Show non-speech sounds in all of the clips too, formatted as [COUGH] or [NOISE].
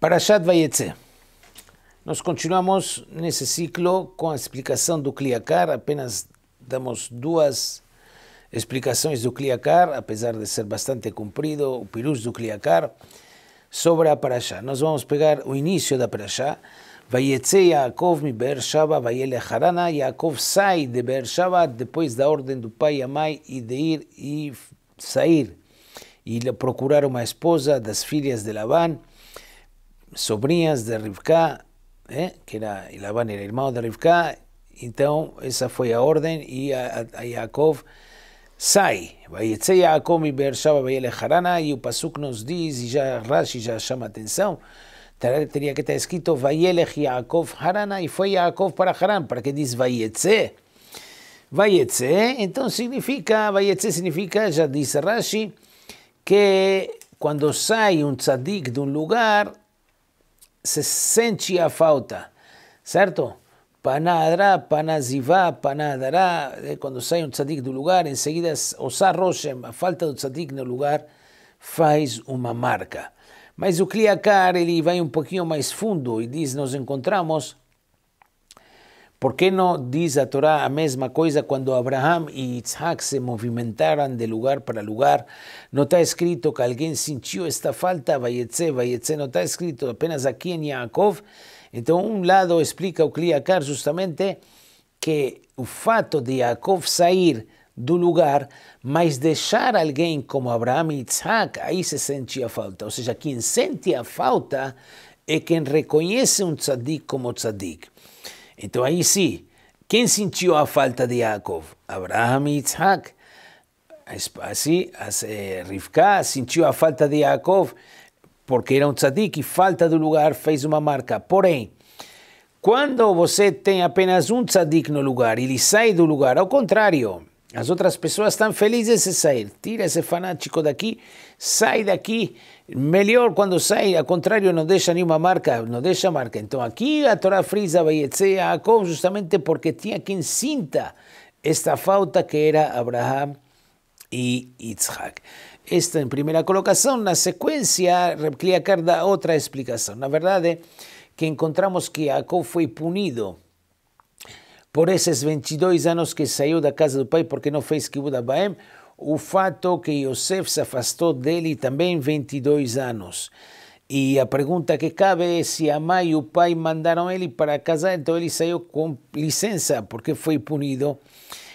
Parashat Vayetze. Nós continuamos nesse ciclo com a explicação do Kliakar, apenas damos duas explicações do Kliakar, apesar de ser bastante comprido, o pirus do Kliakar, sobre a Parashá. Nós vamos pegar o início da Parashá. Vayetze Yaakov mi Beer Shava, Harana. Yaakov sai de Beer depois da ordem do pai e a mãe e de ir e sair e procurar uma esposa das filhas de Laban sobrinhas de Rivka, eh, que era, Lavan era irmão de Rivka, então essa foi a ordem e a, a, a Yaakov sai. Vayetze Yaakov e Beersheba Vayelech Harana, e o Pasuk nos diz, e já Rashi já chama atenção, teria que estar escrito Vayelech Yaakov Harana, e foi Yaakov para Haran, para que diz Vayetze. Vayetze, então significa, Vayetze significa, já disse Rashi, que quando sai um tzadik de um lugar, se sente a falta, certo? Panadra, Panazivá, Panadará, eh, quando sai um tzadik do lugar, em seguida Osar Roshem, a falta do tzadik no lugar, faz uma marca. Mas o Kliakar, ele vai um pouquinho mais fundo e diz, nós encontramos por que não diz a Torá a mesma coisa quando Abraham e Isaac se movimentaram de lugar para lugar? Não está escrito que alguém sentiu esta falta, vai etzer, vai etzer, não está escrito apenas aqui em Yaakov. Então, um lado explica o Kliakar justamente que o fato de Yaakov sair do lugar, mas deixar alguém como Abraham e Isaac, aí se sentia falta. Ou seja, quem sente a falta é quem reconhece um tzadik como tzadik. Então aí sim, quem sentiu a falta de Yaakov? Abraham e Isaac. Assim, Rivka sentiu a falta de Yaakov porque era um tzadik e falta do lugar fez uma marca. Porém, quando você tem apenas um tzadik no lugar, ele sai do lugar, ao contrário, Las otras personas están felices de salir, Tira ese fanático de sai aquí Melhor cuando sai, ao contrário, não ni una marca, no deja marca. Entonces aquí a Torá frisa va a Jacob justamente porque tenía quien sinta esta falta que era Abraham y Isaac. Esta primera colocación la secuencia, sequência, da otra explicación. La verdad es que encontramos que Jacob fue punido por esses 22 anos que saiu da casa do pai porque não fez Kibud Abaem, o fato que Yosef se afastou dele também 22 anos. E a pergunta que cabe é se a mãe e o pai mandaram ele para casar, então ele saiu com licença porque foi punido.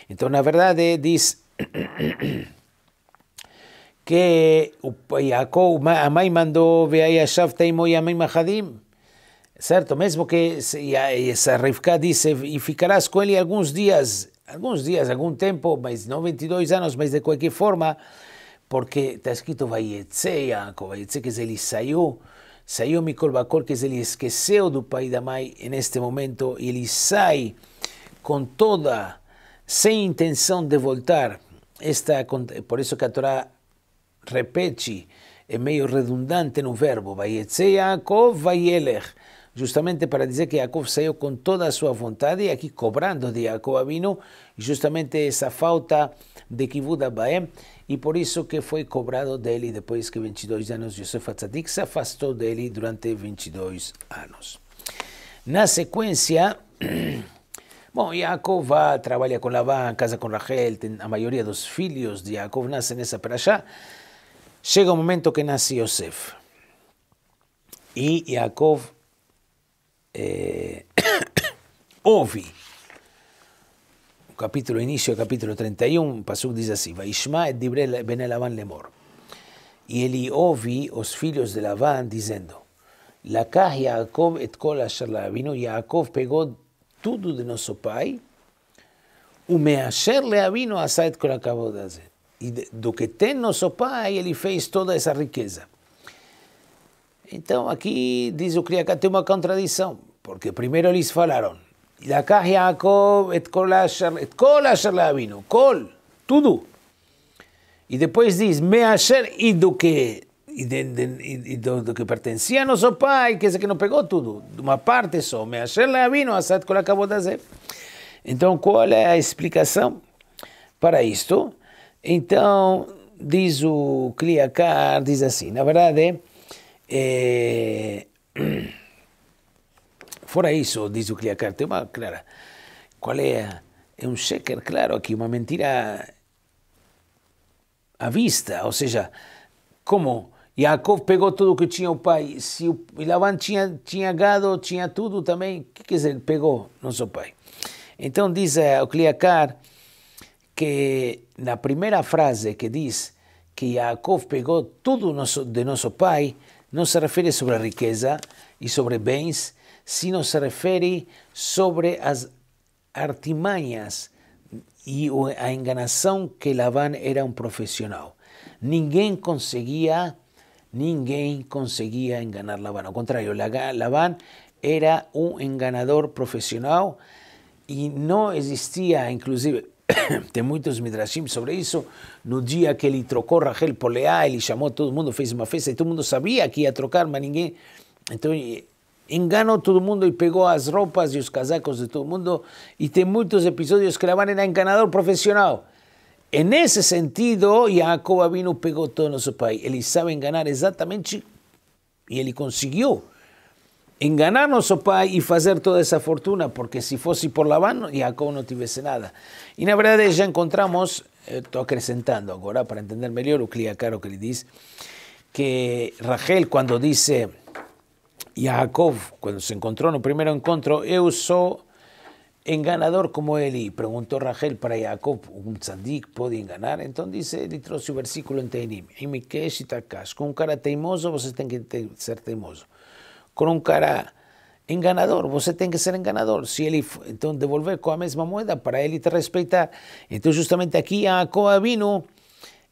Então, na verdade, diz [COUGHS] que o Jacob, a mãe mandou, veai a Shavtaim o Yamim Mahadim certo? Mesmo que essa Rivka disse, e ficarás com ele alguns dias, alguns dias, algum tempo, mas não 22 anos, mas de qualquer forma, porque está escrito vai Yaakov, Vaietze, quer ele saiu, saiu Mikol Bakor, que ele esqueceu do pai da mãe este momento, e ele sai com toda, sem intenção de voltar, esta, por isso que a Torá repete, é meio redundante no verbo, Vaietze, Yaakov, Vaielech, justamente para dizer que Yaakov saiu com toda a sua vontade, e aqui cobrando de Yaakov Avinu, justamente essa falta de Kivud Abaem, e por isso que foi cobrado dele depois que 22 anos Yosef Atzadik se afastou dele durante 22 anos. Na sequência, [CLEARS THROAT] bom, Yaakov vai, trabalha com Labán, casa com Rachel, tem, a maioria dos filhos de Yaakov nascem nessa paraxá, chega o momento que nasce Yosef. E Yaakov ouve. O capítulo, início do capítulo 31, o Passuc diz assim: Vaishma et dibre ben Lavan lemor. E ele ouve os filhos de Lavan dizendo: Lakah Yaakov et kol asher leavinu. Yaakov pegou tudo de nosso pai. O measher leavinu asa et kol akavod E do que tem nosso pai, ele fez toda essa riqueza. Então aqui diz o Criacá tem uma contradição, porque primeiro eles falaram, לקח יעקב את כל אשר, את כל אשר לאבינו, כל, tudo. E depois diz, me asher e do que, e, do, do, que pertencia a nosso pai, quer dizer que não pegou tudo, uma parte só. Me asher leavino, asad kol akabodazé. Então, qual é a explicação para isto? Então, diz o criacar diz assim, na verdade, é... Fora isso, diz o Kliakar, tem uma clara. Qual é? É um shaker, claro, aqui, uma mentira à vista. Ou seja, como Yaakov pegou tudo que tinha o pai, se o Lavan tinha, tinha gado, tinha tudo também, o que quer dizer, pegou, nosso pai. Então diz eh, o Kliakar que na primeira frase que diz que Yaakov pegou tudo nosso, de nosso pai, não se refere sobre a riqueza e sobre bens, sino se refiere sobre las artimañas y a enganación que Labán era un profesional. Ninguém conseguía ninguém conseguía enganar Labán. Al contrario, van era un enganador profesional. Y no existía, inclusive, tem [COUGHS] muchos midrashim sobre eso. No día que él trocó Rachel por Leá, llamó a todo el mundo, fez una festa y todo mundo sabía que a trocar, mas ninguém enganó todo el mundo y pegó las ropas y los casacos de todo el mundo. Y tiene muchos episodios que Labán era enganador profesional. En ese sentido, Jacob y pegó todo nuestro su país. Él sabe enganar exactamente. Y él consiguió enganar nuestro país y hacer toda esa fortuna, porque si fuese por Labán, Jacob no tuviese nada. Y verdad es que ya encontramos, eh, Estoy acrecentando ahora para entender mejor lo que Caro que le dice que Rachel cuando dice y Jacob, cuando se encontró en no primer encuentro, usó usó enganador como Eli. preguntó Rachel para Jacob, ¿un tzadik puede enganar? Entonces dice, él trajo su versículo en Teinim. Em y Con un cara teimoso, vos tenés que ser teimoso. Con un cara enganador, vos tenés que ser enganador. Si Eli, entonces devolver con la misma moneda para él y te respetar. Entonces justamente aquí a Jacob vino,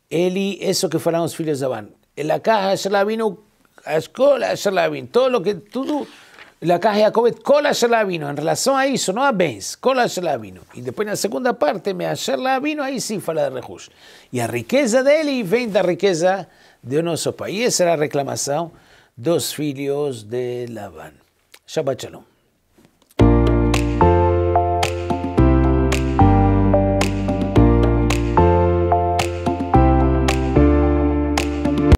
él eso que fueron los filhos de Abán. En la caja, la vino es כל אשר להבין, todo lo que todo, la caja de cola es כל אשר en relación a eso, no a Benz, כל אשר vino Y después en la segunda parte, me אשר vino ahí sí fala de Rejus. E a riqueza dele vem da riqueza de nosso país E essa era a reclamação dos filhos de Labán. Shabbat Shalom.